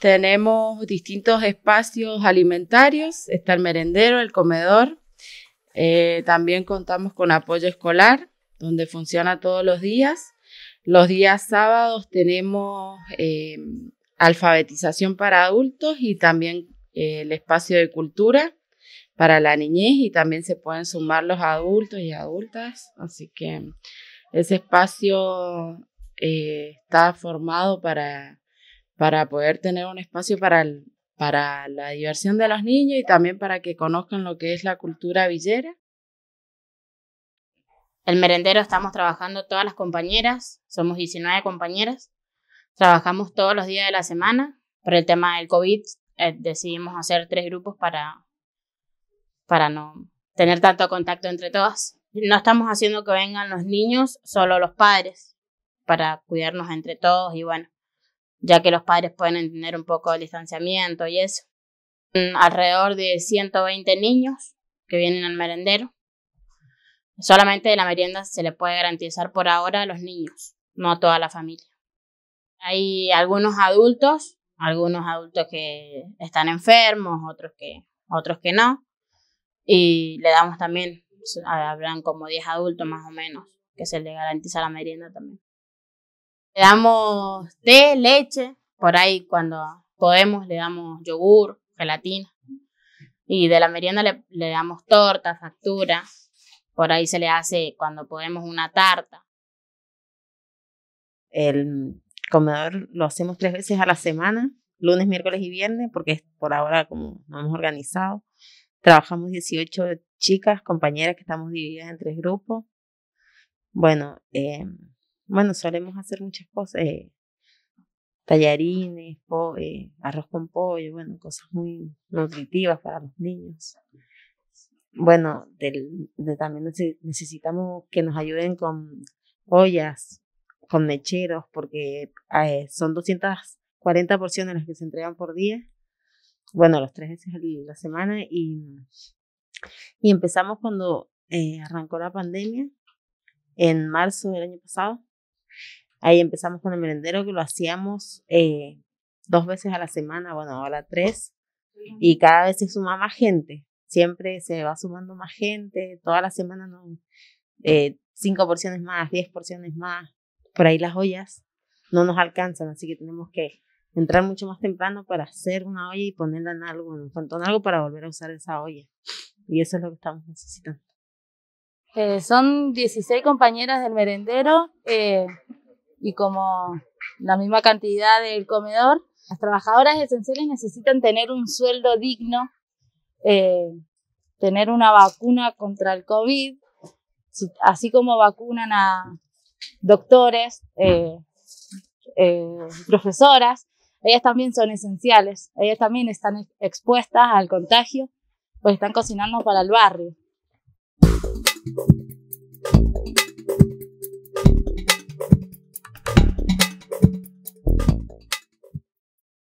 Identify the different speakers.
Speaker 1: Tenemos distintos espacios alimentarios, está el merendero, el comedor. Eh, también contamos con apoyo escolar, donde funciona todos los días. Los días sábados tenemos eh, alfabetización para adultos y también eh, el espacio de cultura para la niñez y también se pueden sumar los adultos y adultas. Así que ese espacio está formado para para poder tener un espacio para, para la diversión de los niños y también para que conozcan lo que es la cultura villera. El merendero
Speaker 2: estamos trabajando todas las compañeras, somos 19 compañeras, trabajamos todos los días de la semana. Por el tema del COVID eh, decidimos hacer tres grupos para, para no tener tanto contacto entre todas. No estamos haciendo que vengan los niños, solo los padres, para cuidarnos entre todos y bueno, ya que los padres pueden tener un poco de distanciamiento y eso. Mm, alrededor de 120 niños que vienen al merendero. Solamente la merienda se le puede garantizar por ahora a los niños, no a toda la familia. Hay algunos adultos, algunos adultos que están enfermos, otros que, otros que no. Y le damos también, habrán como 10 adultos más o menos, que se le garantiza la merienda también. Le damos té, leche, por ahí cuando podemos le damos yogur, gelatina. Y de la merienda le, le damos torta, factura. Por ahí se le hace cuando podemos una tarta.
Speaker 3: El comedor lo hacemos tres veces a la semana, lunes, miércoles y viernes, porque por ahora como nos hemos organizado. Trabajamos 18 chicas, compañeras que estamos divididas en tres grupos. Bueno, eh, bueno, solemos hacer muchas cosas, eh, tallarines, eh, arroz con pollo, bueno, cosas muy nutritivas para los niños. Bueno, del, también necesitamos que nos ayuden con ollas, con mecheros, porque eh, son 240 porciones las que se entregan por día, bueno, los tres veces a la semana, y, y empezamos cuando eh, arrancó la pandemia, en marzo del año pasado, Ahí empezamos con el merendero que lo hacíamos eh, dos veces a la semana, bueno, ahora tres. Y cada vez se suma más gente. Siempre se va sumando más gente. Toda la semana no, eh, cinco porciones más, diez porciones más. Por ahí las ollas no nos alcanzan, así que tenemos que entrar mucho más temprano para hacer una olla y ponerla en algo, en un algo para volver a usar esa olla. Y eso es lo que estamos necesitando.
Speaker 4: Eh, son 16 compañeras del merendero. Eh, y como la misma cantidad del comedor, las trabajadoras esenciales necesitan tener un sueldo digno, eh, tener una vacuna contra el COVID, así como vacunan a doctores, eh, eh, profesoras, ellas también son esenciales, ellas también están expuestas al contagio, pues están cocinando para el barrio.